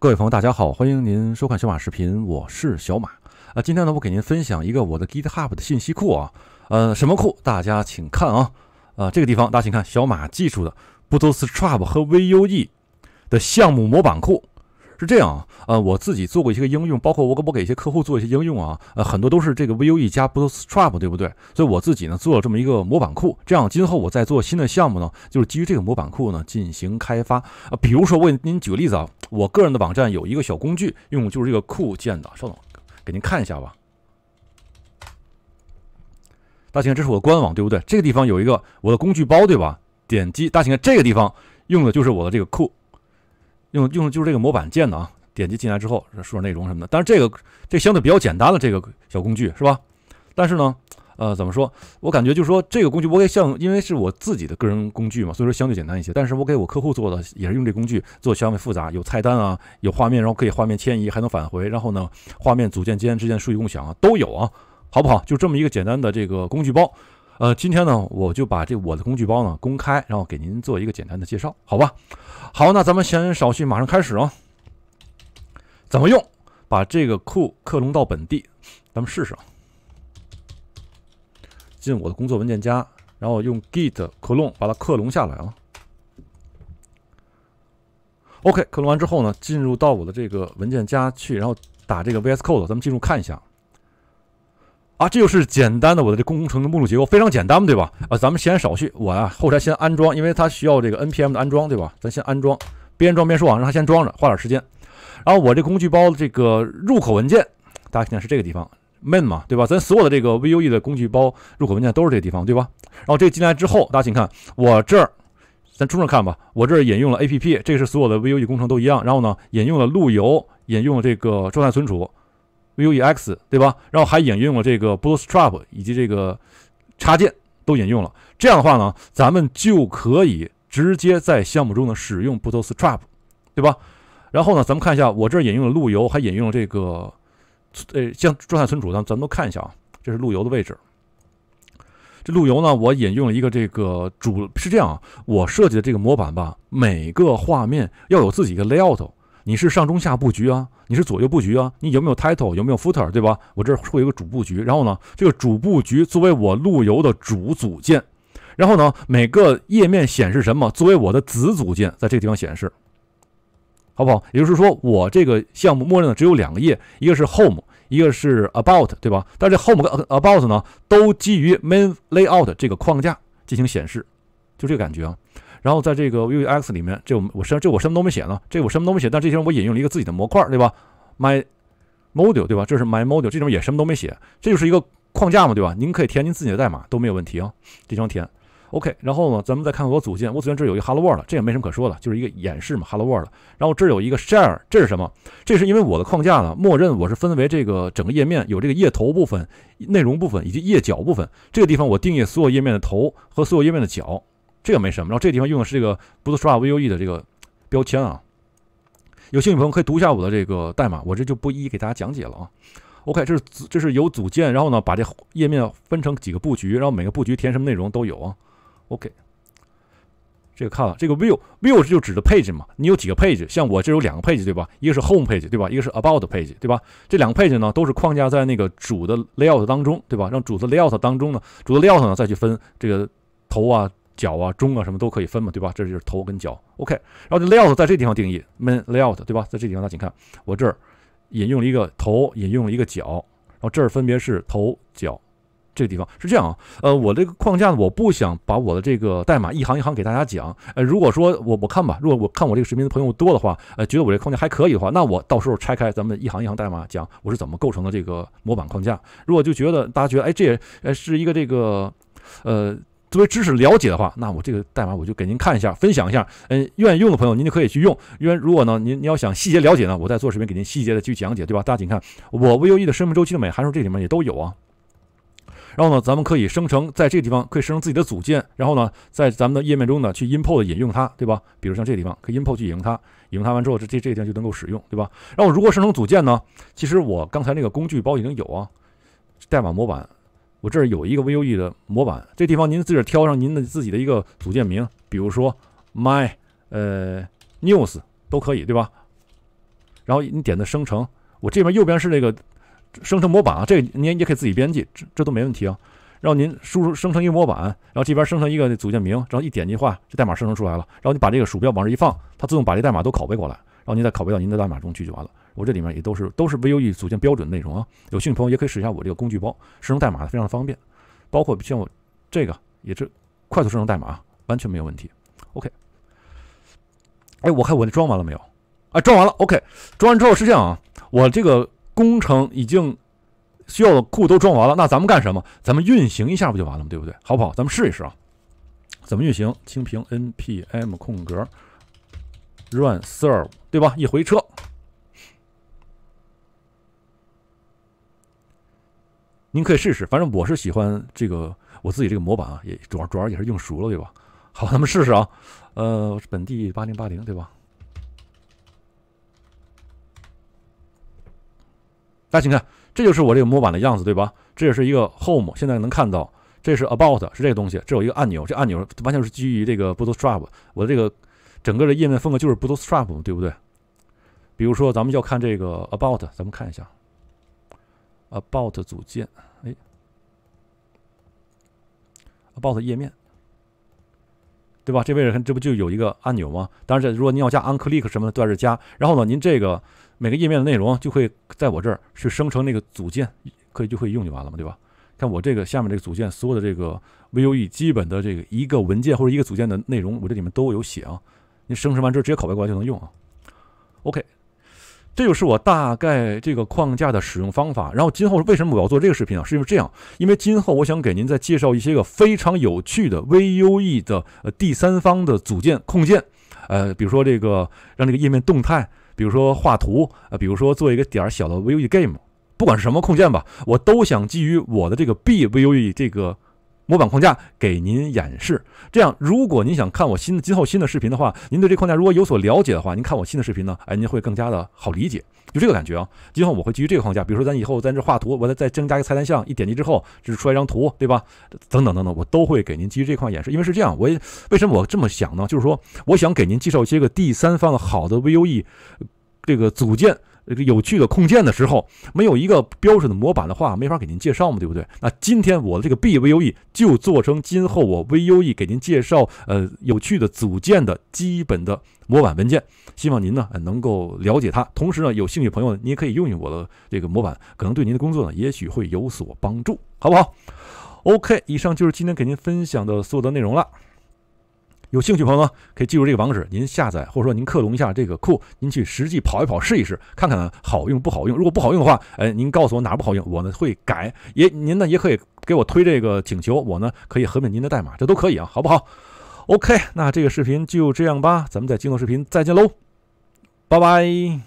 各位朋友，大家好，欢迎您收看小马视频，我是小马。啊，今天呢，我给您分享一个我的 GitHub 的信息库啊，呃，什么库？大家请看啊，呃，这个地方大家请看小马技术的 Bootstrap 和 Vue 的项目模板库。是这样啊，呃，我自己做过一些个应用，包括我我给一些客户做一些应用啊，呃，很多都是这个 Vue 加 Bootstrap，对不对？所以我自己呢做了这么一个模板库，这样今后我在做新的项目呢，就是基于这个模板库呢进行开发啊。比如说我给您举个例子啊，我个人的网站有一个小工具，用就是这个库建的。稍等，给您看一下吧。大秦，这是我的官网，对不对？这个地方有一个我的工具包，对吧？点击大秦，这个地方用的就是我的这个库。用用的就是这个模板建的啊，点击进来之后输入内容什么的，但是这个这相对比较简单的这个小工具是吧？但是呢，呃，怎么说？我感觉就是说这个工具，我给像因为是我自己的个人工具嘛，所以说相对简单一些。但是我给我客户做的也是用这工具做，相对复杂，有菜单啊，有画面，然后可以画面迁移，还能返回，然后呢，画面组件间之间数据共享啊都有啊，好不好？就这么一个简单的这个工具包。呃，今天呢，我就把这我的工具包呢公开，然后给您做一个简单的介绍，好吧？好，那咱们言少叙，马上开始啊。怎么用？把这个库克隆到本地，咱们试试。进我的工作文件夹，然后用 git clone 把它克隆下来啊。OK，克隆完之后呢，进入到我的这个文件夹去，然后打这个 VS Code，咱们进入看一下。啊，这就是简单的我的这工程的目录结构，非常简单对吧？啊，咱们闲言少叙，我呀，后台先安装，因为它需要这个 NPM 的安装，对吧？咱先安装，边装边说啊，让它先装着，花点时间。然后我这工具包的这个入口文件，大家请看是这个地方 main 嘛，对吧？咱所有的这个 Vue 的工具包入口文件都是这个地方，对吧？然后这进来之后，大家请看我这儿，咱冲着看吧，我这儿引用了 App，这是所有的 Vue 工程都一样。然后呢，引用了路由，引用了这个状态存储。VueX 对吧？然后还引用了这个 Bootstrap 以及这个插件都引用了。这样的话呢，咱们就可以直接在项目中呢使用 Bootstrap，对吧？然后呢，咱们看一下我这儿引用了路由，还引用了这个呃，像状态存储，咱咱们都看一下啊。这是路由的位置。这路由呢，我引用了一个这个主是这样，啊，我设计的这个模板吧，每个画面要有自己一个 layout。你是上中下布局啊，你是左右布局啊，你有没有 title，有没有 footer，对吧？我这儿会有一个主布局，然后呢，这个主布局作为我路由的主组件，然后呢，每个页面显示什么作为我的子组件，在这个地方显示，好不好？也就是说，我这个项目默认的只有两个页，一个是 home，一个是 about，对吧？但是 home 跟 about 呢，都基于 main layout 这个框架进行显示，就这个感觉啊。然后在这个 VueX 里面，这我我什这我什么都没写呢？这我什么都没写，但这些我引用了一个自己的模块，对吧？My module，对吧？这是 My module，这地方也什么都没写，这就是一个框架嘛，对吧？您可以填您自己的代码都没有问题啊，这张填 OK。然后呢，咱们再看我组件，我组件这有一个 Hello World，这也没什么可说的，就是一个演示嘛，Hello World。然后这儿有一个 Share，这是什么？这是因为我的框架呢，默认我是分为这个整个页面有这个页头部分、内容部分以及页脚部分，这个地方我定义所有页面的头和所有页面的脚。这个没什么，然后这个地方用的是这个 Bootstrap Vue 的这个标签啊。有兴趣朋友可以读一下我的这个代码，我这就不一一给大家讲解了啊。OK，这是这是有组件，然后呢，把这页面分成几个布局，然后每个布局填什么内容都有啊。OK，这个看了，这个 View View 就指的配置嘛，你有几个配置？像我这有两个配置对吧？一个是 Home 配置对吧？一个是 About page 对吧？这两个配置呢都是框架在那个主的 Layout 当中对吧？让主的 Layout 当中呢，主的 Layout 呢再去分这个头啊。角啊，中啊，什么都可以分嘛，对吧？这就是头跟脚。OK，然后 layout 在这地方定义，main layout，对吧？在这地方，大家请看，我这儿引用了一个头，引用了一个脚，然后这儿分别是头、脚，这个地方是这样啊。呃，我这个框架呢，我不想把我的这个代码一行一行给大家讲。呃，如果说我我看吧，如果我看我这个视频的朋友多的话，呃，觉得我这框架还可以的话，那我到时候拆开咱们一行一行代码讲，我是怎么构成的这个模板框架。如果就觉得大家觉得哎，这也呃是一个这个呃。作为知识了解的话，那我这个代码我就给您看一下，分享一下。嗯，愿意用的朋友您就可以去用。因为如果呢，您您要想细节了解呢，我再做视频给您细节的去讲解，对吧？大家请看，我 Vue 的生命周期的每函数这里面也都有啊。然后呢，咱们可以生成在这个地方可以生成自己的组件，然后呢，在咱们的页面中呢去 import 引用它，对吧？比如像这个地方可以 import 去引用它，引用它完之后这这这个地方就能够使用，对吧？然后如果生成组件呢，其实我刚才那个工具包已经有啊，代码模板。我这儿有一个 Vue 的模板，这地方您自个儿挑上您的自己的一个组件名，比如说 My 呃 News 都可以，对吧？然后你点的生成，我这边右边是这个生成模板，啊，这个您也可以自己编辑，这这都没问题啊。然后您输入生成一个模板，然后这边生成一个组件名，然后一点的话，这代码生成出来了。然后你把这个鼠标往这一放，它自动把这代码都拷贝过来，然后您再拷贝到您的代码中去就完了。我这里面也都是都是 Vue 组件标准内容啊。有兴趣朋友也可以试一下我这个工具包，生成代码非常方便。包括像我这个也是快速生成代码，完全没有问题。OK，哎，我看我装完了没有？啊，装完了。OK，装完之后是这样啊，我这个工程已经需要的库都装完了。那咱们干什么？咱们运行一下不就完了吗？对不对？好不好？咱们试一试啊。怎么运行？清屏，npm 空格 run serve，对吧？一回车。您可以试试，反正我是喜欢这个，我自己这个模板啊，也主要主要也是用熟了，对吧？好，咱们试试啊。呃，本地八零八零，对吧？大家请看，这就是我这个模板的样子，对吧？这也是一个 Home，现在能看到，这是 About，是这个东西，这有一个按钮，这按钮完全是基于这个 Bootstrap，我的这个整个的页面风格就是 Bootstrap，对不对？比如说咱们要看这个 About，咱们看一下 About 组件。boss 页面，对吧？这位置这不就有一个按钮吗？当然，这如果您要加 onclick 什么的，都在这加。然后呢，您这个每个页面的内容就会在我这儿是生成那个组件，可以就会用就完了嘛，对吧？看我这个下面这个组件，所有的这个 Vue 基本的这个一个文件或者一个组件的内容，我这里面都有写啊。你生成完之后，直接拷贝过来就能用啊。OK。这就是我大概这个框架的使用方法。然后今后为什么我要做这个视频啊？是因为这样，因为今后我想给您再介绍一些个非常有趣的 Vue 的呃第三方的组件控件，呃，比如说这个让这个页面动态，比如说画图，呃，比如说做一个点儿小的 Vue game，不管是什么控件吧，我都想基于我的这个 B Vue 这个。模板框架给您演示，这样如果您想看我新的今后新的视频的话，您对这框架如果有所了解的话，您看我新的视频呢，哎，您会更加的好理解，就这个感觉啊。今后我会基于这个框架，比如说咱以后咱这画图，我再再增加一个菜单项，一点击之后就是出来一张图，对吧？等等等等，我都会给您基于这块演示，因为是这样，我为什么我这么想呢？就是说我想给您介绍一些个第三方的好的 V U E。这个组件，这个有趣的控件的时候，没有一个标准的模板的话，没法给您介绍嘛，对不对？那今天我的这个 B V U E 就做成今后我 V U E 给您介绍呃有趣的组件的基本的模板文件，希望您呢能够了解它。同时呢，有兴趣朋友，您可以用用我的这个模板，可能对您的工作呢也许会有所帮助，好不好？OK，以上就是今天给您分享的所有的内容了。有兴趣朋友呢，可以记住这个网址，您下载或者说您克隆一下这个库，您去实际跑一跑试一试，看看好用不好用。如果不好用的话，哎，您告诉我哪不好用，我呢会改。也您呢也可以给我推这个请求，我呢可以合并您的代码，这都可以啊，好不好？OK，那这个视频就这样吧，咱们在京东视频再见喽，拜拜。